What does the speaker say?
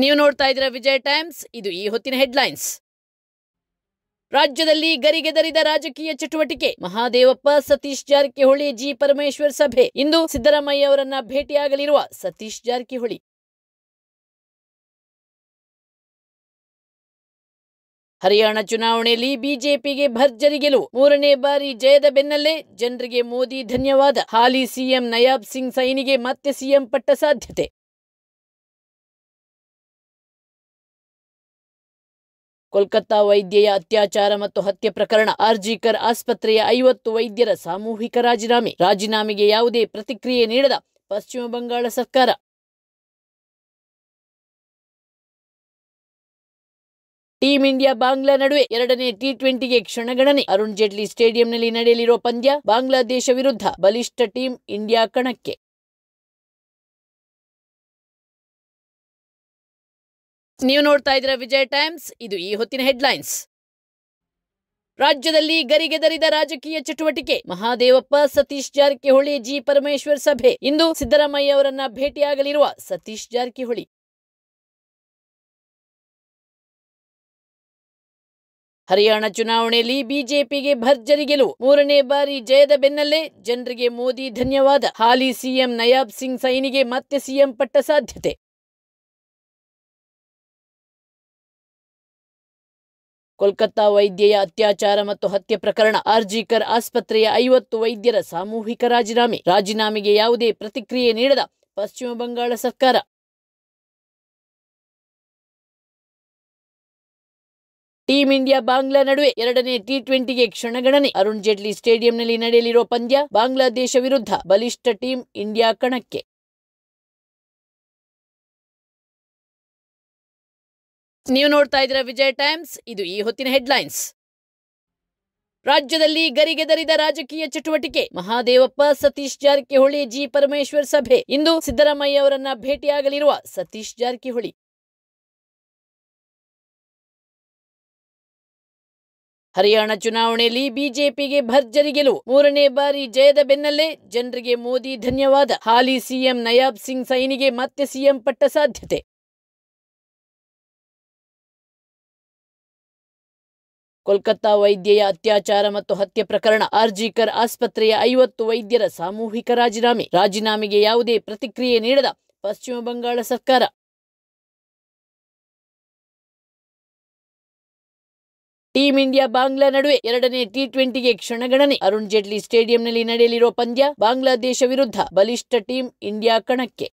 ನೀವು ನೋಡ್ತಾ ಇದ್ದೀರಾ ವಿಜಯ ಟೈಮ್ಸ್ ಇದು ಈ ಹೊತ್ತಿನ ಹೆಡ್ಲೈನ್ಸ್ ರಾಜ್ಯದಲ್ಲಿ ಗರಿಗೆದರಿದ ರಾಜಕೀಯ ಚಟುವಟಿಕೆ ಮಹಾದೇವಪ್ಪ ಸತೀಶ್ ಜಾರಕಿಹೊಳಿ ಜಿ ಪರಮೇಶ್ವರ್ ಸಭೆ ಇಂದು ಸಿದ್ದರಾಮಯ್ಯ ಅವರನ್ನ ಭೇಟಿಯಾಗಲಿರುವ ಸತೀಶ್ ಜಾರಕಿಹೊಳಿ ಹರಿಯಾಣ ಚುನಾವಣೆಯಲ್ಲಿ ಬಿಜೆಪಿಗೆ ಭರ್ಜರಿ ಗೆಲುವು ಮೂರನೇ ಬಾರಿ ಜಯದ ಬೆನ್ನಲ್ಲೇ ಜನರಿಗೆ ಮೋದಿ ಧನ್ಯವಾದ ಹಾಲಿ ಸಿಎಂ ನಯಾಬ್ ಸಿಂಗ್ ಸೈನಿಗೆ ಮತ್ತೆ ಸಿಎಂ ಪಟ್ಟ ಸಾಧ್ಯತೆ ಕೋಲ್ಕತ್ತಾ ವೈದ್ಯೆಯ ಅತ್ಯಾಚಾರ ಮತ್ತು ಹತ್ಯೆ ಪ್ರಕರಣ ಆರ್ಜಿಕರ್ ಆಸ್ಪತ್ರೆಯ ಐವತ್ತು ವೈದ್ಯರ ಸಾಮೂಹಿಕ ರಾಜೀನಾಮೆ ರಾಜೀನಾಮೆಗೆ ಯಾವುದೇ ಪ್ರತಿಕ್ರಿಯೆ ನೀಡದ ಪಶ್ಚಿಮ ಬಂಗಾಳ ಸರ್ಕಾರ ಟೀಂ ಇಂಡಿಯಾ ಬಾಂಗ್ಲಾ ನಡುವೆ ಎರಡನೇ ಟಿ ಟ್ವೆಂಟಿಗೆ ಕ್ಷಣಗಣನೆ ಅರುಣ್ ಜೇಟ್ಲಿ ಸ್ಟೇಡಿಯಂನಲ್ಲಿ ನಡೆಯಲಿರುವ ಪಂದ್ಯ ಬಾಂಗ್ಲಾದೇಶ ವಿರುದ್ಧ ಬಲಿಷ್ಠ ಟೀಂ ಇಂಡಿಯಾ ಕಣಕ್ಕೆ ನೀವು ನೋಡ್ತಾ ಇದ್ದೀರಾ ವಿಜಯ ಟೈಮ್ಸ್ ಇದು ಈ ಹೊತ್ತಿನ ಹೆಡ್ಲೈನ್ಸ್ ರಾಜ್ಯದಲ್ಲಿ ಗರಿಗೆದರಿದ ರಾಜಕೀಯ ಚಟುವಟಿಕೆ ಮಹಾದೇವಪ್ಪ ಸತೀಶ್ ಜಾರಕಿಹೊಳಿ ಜಿ ಪರಮೇಶ್ವರ್ ಸಭೆ ಇಂದು ಸಿದ್ದರಾಮಯ್ಯ ಅವರನ್ನ ಭೇಟಿಯಾಗಲಿರುವ ಸತೀಶ್ ಜಾರಕಿಹೊಳಿ ಹರಿಯಾಣ ಚುನಾವಣೆಯಲ್ಲಿ ಬಿಜೆಪಿಗೆ ಭರ್ಜರಿ ಗೆಲುವು ಮೂರನೇ ಬಾರಿ ಜಯದ ಬೆನ್ನಲ್ಲೇ ಜನರಿಗೆ ಮೋದಿ ಧನ್ಯವಾದ ಹಾಲಿ ಸಿಎಂ ನಯಾಬ್ ಸಿಂಗ್ ಸೈನಿಗೆ ಮತ್ತೆ ಸಿಎಂ ಪಟ್ಟ ಸಾಧ್ಯತೆ ಕೋಲ್ಕತ್ತಾ ವೈದ್ಯೆಯ ಅತ್ಯಾಚಾರ ಮತ್ತು ಹತ್ಯೆ ಪ್ರಕರಣ ಆರ್ಜಿಕರ್ ಆಸ್ಪತ್ರೆಯ ಐವತ್ತು ವೈದ್ಯರ ಸಾಮೂಹಿಕ ರಾಜೀನಾಮೆ ರಾಜೀನಾಮೆಗೆ ಯಾವುದೇ ಪ್ರತಿಕ್ರಿಯೆ ನೀಡದ ಪಶ್ಚಿಮ ಬಂಗಾಳ ಸರ್ಕಾರ ಟೀಂ ಇಂಡಿಯಾ ಬಾಂಗ್ಲಾ ನಡುವೆ ಎರಡನೇ ಟಿ ಟ್ವೆಂಟಿಗೆ ಕ್ಷಣಗಣನೆ ಅರುಣ್ ಜೇಟ್ಲಿ ಸ್ಟೇಡಿಯಂನಲ್ಲಿ ನಡೆಯಲಿರುವ ಪಂದ್ಯ ಬಾಂಗ್ಲಾದೇಶ ವಿರುದ್ಧ ಬಲಿಷ್ಠ ಟೀಂ ಇಂಡಿಯಾ ಕಣಕ್ಕೆ ನೀವು ನೋಡ್ತಾ ಇದ್ದೀರಾ ವಿಜಯ ಟೈಮ್ಸ್ ಇದು ಈ ಹೊತ್ತಿನ ಹೆಡ್ಲೈನ್ಸ್ ರಾಜ್ಯದಲ್ಲಿ ಗರಿಗೆದರಿದ ರಾಜಕೀಯ ಚಟುವಟಿಕೆ ಮಹಾದೇವಪ್ಪ ಸತೀಶ್ ಜಾರಕಿಹೊಳಿ ಜಿ ಪರಮೇಶ್ವರ್ ಸಭೆ ಇಂದು ಸಿದ್ದರಾಮಯ್ಯ ಅವರನ್ನ ಭೇಟಿಯಾಗಲಿರುವ ಸತೀಶ್ ಜಾರಕಿಹೊಳಿ ಹರಿಯಾಣ ಚುನಾವಣೆಯಲ್ಲಿ ಬಿಜೆಪಿಗೆ ಭರ್ಜರಿ ಗೆಲುವು ಮೂರನೇ ಬಾರಿ ಜಯದ ಬೆನ್ನಲ್ಲೇ ಜನರಿಗೆ ಮೋದಿ ಧನ್ಯವಾದ ಹಾಲಿ ಸಿಎಂ ನಯಾಬ್ ಸಿಂಗ್ ಸೈನಿಗೆ ಮತ್ತೆ ಸಿಎಂ ಪಟ್ಟ ಸಾಧ್ಯತೆ ಕೋಲ್ಕತ್ತಾ ವೈದ್ಯೆಯ ಅತ್ಯಾಚಾರ ಮತ್ತು ಹತ್ಯೆ ಪ್ರಕರಣ ಆರ್ಜಿಕರ್ ಆಸ್ಪತ್ರೆಯ ಐವತ್ತು ವೈದ್ಯರ ಸಾಮೂಹಿಕ ರಾಜೀನಾಮೆ ರಾಜೀನಾಮೆಗೆ ಯಾವುದೇ ಪ್ರತಿಕ್ರಿಯೆ ನೀಡದ ಪಶ್ಚಿಮ ಬಂಗಾಳ ಸರ್ಕಾರ ಟೀಂ ಇಂಡಿಯಾ ಬಾಂಗ್ಲಾ ನಡುವೆ ಎರಡನೇ ಟಿ ಟ್ವೆಂಟಿಗೆ ಕ್ಷಣಗಣನೆ ಅರುಣ್ ಜೇಟ್ಲಿ ಸ್ಟೇಡಿಯಂನಲ್ಲಿ ನಡೆಯಲಿರುವ ಪಂದ್ಯ ಬಾಂಗ್ಲಾದೇಶ ವಿರುದ್ಧ ಬಲಿಷ್ಠ ಟೀಂ ಇಂಡಿಯಾ ಕಣಕ್ಕೆ